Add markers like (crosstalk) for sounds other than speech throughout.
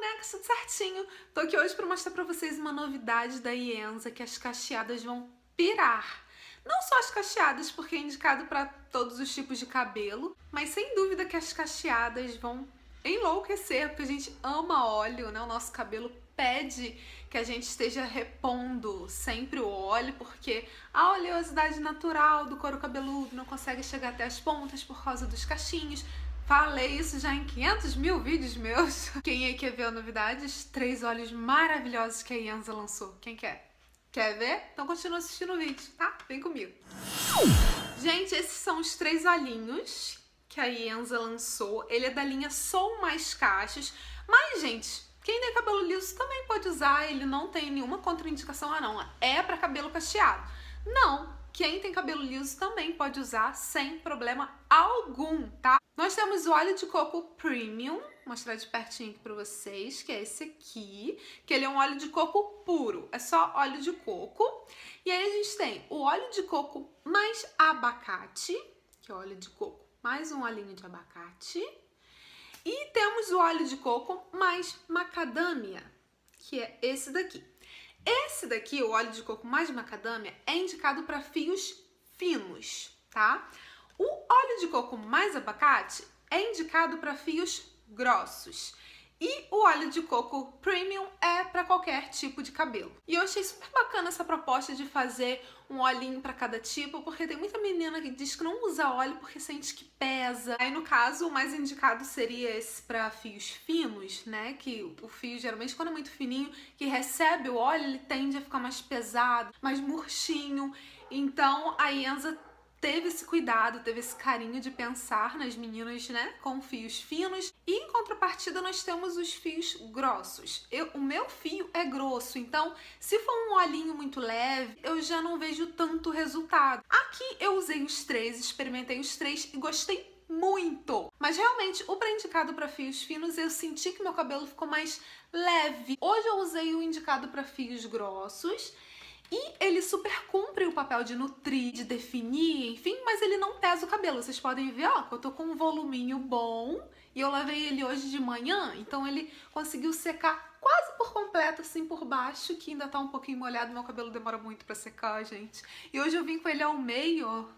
bonecas, tudo certinho. Tô aqui hoje para mostrar para vocês uma novidade da Ienza que as cacheadas vão pirar. Não só as cacheadas, porque é indicado para todos os tipos de cabelo, mas sem dúvida que as cacheadas vão enlouquecer, porque a gente ama óleo, né? O nosso cabelo pede que a gente esteja repondo sempre o óleo, porque a oleosidade natural do couro cabeludo não consegue chegar até as pontas por causa dos cachinhos, Falei isso já em 500 mil vídeos meus. (laughs) Quem aí é quer ver novidades? Três olhos maravilhosos que a Ianza lançou. Quem quer? Quer ver? Então continua assistindo o vídeo, tá? Vem comigo. Gente, esses são os três olhinhos que a Ianza lançou. Ele é da linha Sou Mais Caixas. Mas, gente, quem tem cabelo liso também pode usar. Ele não tem nenhuma contraindicação. Ah, não. É para cabelo cacheado. Não, quem tem cabelo liso também pode usar sem problema algum, tá? Nós temos o óleo de coco premium, vou mostrar de pertinho aqui pra vocês, que é esse aqui, que ele é um óleo de coco puro, é só óleo de coco. E aí a gente tem o óleo de coco mais abacate, que é óleo de coco mais um olhinho de abacate. E temos o óleo de coco mais macadâmia, que é esse daqui. Esse daqui, o óleo de coco mais macadâmia, é indicado para fios finos, tá? O óleo de coco mais abacate é indicado para fios grossos. E o óleo de coco premium é para qualquer tipo de cabelo. E eu achei super bacana essa proposta de fazer um olhinho para cada tipo, porque tem muita menina que diz que não usa óleo porque sente que pesa. Aí no caso, o mais indicado seria esse para fios finos, né? Que o fio geralmente quando é muito fininho, que recebe o óleo, ele tende a ficar mais pesado, mais murchinho. Então a Enza teve esse cuidado, teve esse carinho de pensar nas meninas, né, com fios finos. E em contrapartida nós temos os fios grossos. Eu, o meu fio é grosso, então se for um olhinho muito leve, eu já não vejo tanto resultado. Aqui eu usei os três, experimentei os três e gostei muito. Mas realmente, o pré-indicado para fios finos, eu senti que meu cabelo ficou mais leve. Hoje eu usei o indicado para fios grossos e ele super cumpre o papel de nutrir, de definir, enfim, mas ele não pesa o cabelo. Vocês podem ver, ó, que eu tô com um voluminho bom e eu lavei ele hoje de manhã, então ele conseguiu secar quase por completo, assim, por baixo, que ainda tá um pouquinho molhado, meu cabelo demora muito pra secar, gente. E hoje eu vim com ele ao meio,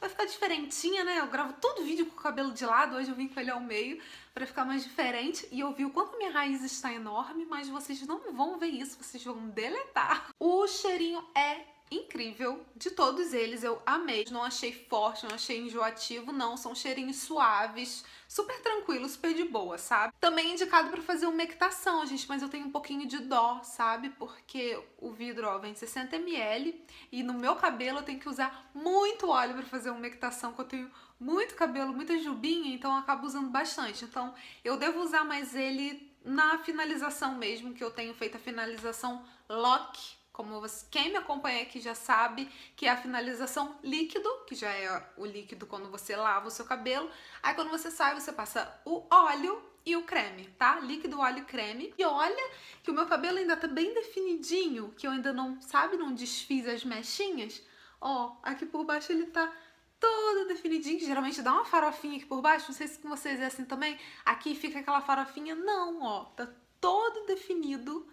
vai ficar diferentinha, né? Eu gravo todo vídeo com o cabelo de lado, hoje eu vim com ele ao meio para ficar mais diferente e eu vi o quanto minha raiz está enorme, mas vocês não vão ver isso, vocês vão deletar. O cheirinho é incrível. De todos eles eu amei. Não achei forte, não achei enjoativo, não. São cheirinhos suaves, super tranquilos, super de boa, sabe? Também indicado para fazer umectação, gente, mas eu tenho um pouquinho de dó, sabe? Porque o vidro, ó, vem 60 ml e no meu cabelo eu tenho que usar muito óleo para fazer umectação, que eu tenho muito cabelo, muita jubinha, então eu acabo usando bastante. Então eu devo usar mais ele na finalização mesmo, que eu tenho feito a finalização lock como você, quem me acompanha aqui já sabe que é a finalização líquido, que já é o líquido quando você lava o seu cabelo. Aí quando você sai, você passa o óleo e o creme, tá? Líquido, óleo e creme. E olha que o meu cabelo ainda tá bem definidinho, que eu ainda não, sabe, não desfiz as mechinhas. Ó, aqui por baixo ele tá todo definidinho, que geralmente dá uma farofinha aqui por baixo, não sei se com vocês é assim também. Aqui fica aquela farofinha, não, ó, tá todo definido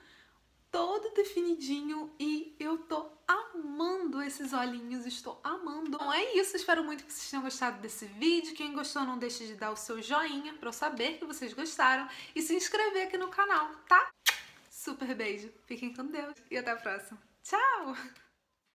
todo definidinho e eu tô amando esses olhinhos, estou amando. Então é isso, espero muito que vocês tenham gostado desse vídeo. Quem gostou, não deixe de dar o seu joinha pra eu saber que vocês gostaram e se inscrever aqui no canal, tá? Super beijo, fiquem com Deus e até a próxima. Tchau!